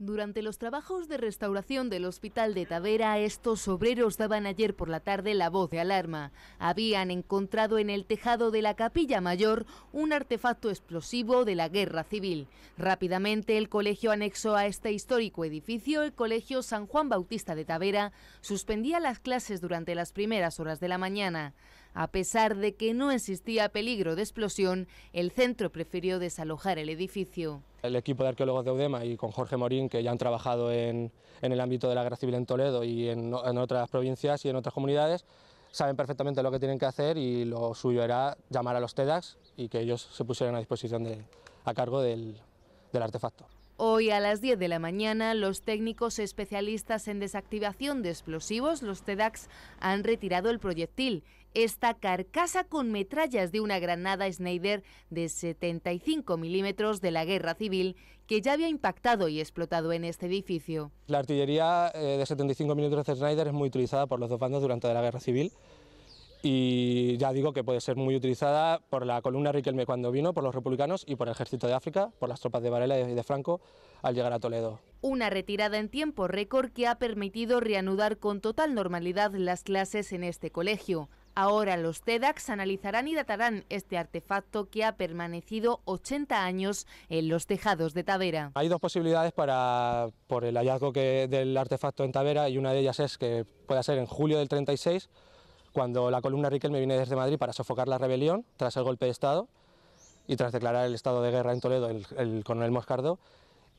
Durante los trabajos de restauración del hospital de Tavera, estos obreros daban ayer por la tarde la voz de alarma. Habían encontrado en el tejado de la capilla mayor un artefacto explosivo de la guerra civil. Rápidamente el colegio anexo a este histórico edificio, el Colegio San Juan Bautista de Tavera, suspendía las clases durante las primeras horas de la mañana. A pesar de que no existía peligro de explosión, el centro prefirió desalojar el edificio. El equipo de arqueólogos de Udema y con Jorge Morín, que ya han trabajado en, el ámbito de la guerra civil en Toledo y en, otras provincias y en otras comunidades, saben perfectamente lo que tienen que hacer y lo suyo era llamar a los TEDAX y que ellos se pusieran a disposición de, a cargo del, del artefacto. Hoy a las 10 de la mañana, los técnicos especialistas en desactivación de explosivos, los TEDAX, han retirado el proyectil esta carcasa con metrallas de una granada Schneider de 75 milímetros de la Guerra Civil que ya había impactado y explotado en este edificio. La artillería eh, de 75 milímetros de Schneider es muy utilizada por los dos bandos durante la Guerra Civil y ya digo que puede ser muy utilizada por la columna Riquelme cuando vino, por los republicanos y por el ejército de África, por las tropas de Varela y de Franco al llegar a Toledo. Una retirada en tiempo récord que ha permitido reanudar con total normalidad las clases en este colegio. Ahora los TEDAX analizarán y datarán este artefacto que ha permanecido 80 años en los tejados de Tavera. Hay dos posibilidades para, por el hallazgo del artefacto en Tavera y una de ellas es que pueda ser en julio del 36, cuando la columna Riquelme viene desde Madrid para sofocar la rebelión tras el golpe de Estado y tras declarar el estado de guerra en Toledo el, el coronel Moscardo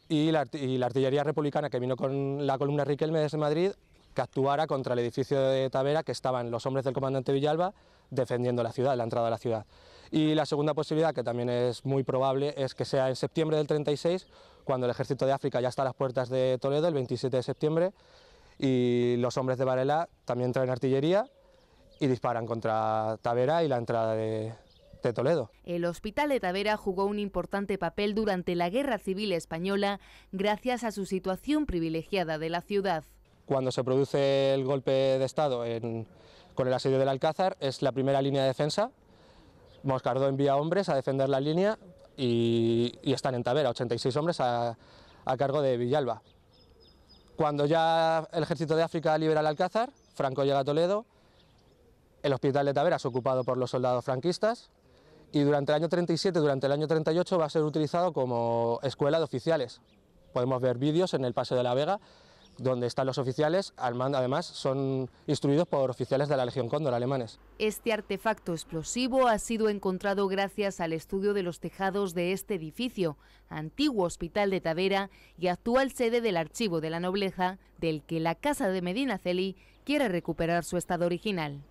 y la, artillería republicana que vino con la columna Riquelme desde Madrid que actuara contra el edificio de Tavera que estaban los hombres del comandante Villalba defendiendo la ciudad, la entrada a la ciudad. Y la segunda posibilidad, que también es muy probable, es que sea en septiembre del 36, cuando el ejército de África ya está a las puertas de Toledo, el 27 de septiembre, y los hombres de Varela también traen artillería y disparan contra Tavera y la entrada de, Toledo. El Hospital de Tavera jugó un importante papel durante la Guerra Civil Española gracias a su situación privilegiada de la ciudad. Cuando se produce el golpe de Estado con el asedio del Alcázar, es la primera línea de defensa. Moscardó envía hombres a defender la línea y, están en Tavera, 86 hombres a, a cargo de Villalba. Cuando ya el ejército de África libera el Alcázar, Franco llega a Toledo, el hospital de Tavera es ocupado por los soldados franquistas y durante el año 37, durante el año 38 va a ser utilizado como escuela de oficiales. Podemos ver vídeos en el Paseo de la Vega donde están los oficiales, además son instruidos por oficiales de la Legión Cóndor alemanes. Este artefacto explosivo ha sido encontrado gracias al estudio de los tejados de este edificio, antiguo hospital de Tavera y actual sede del Archivo de la Nobleza, del que la Casa de Medina Celi quiere recuperar su estado original.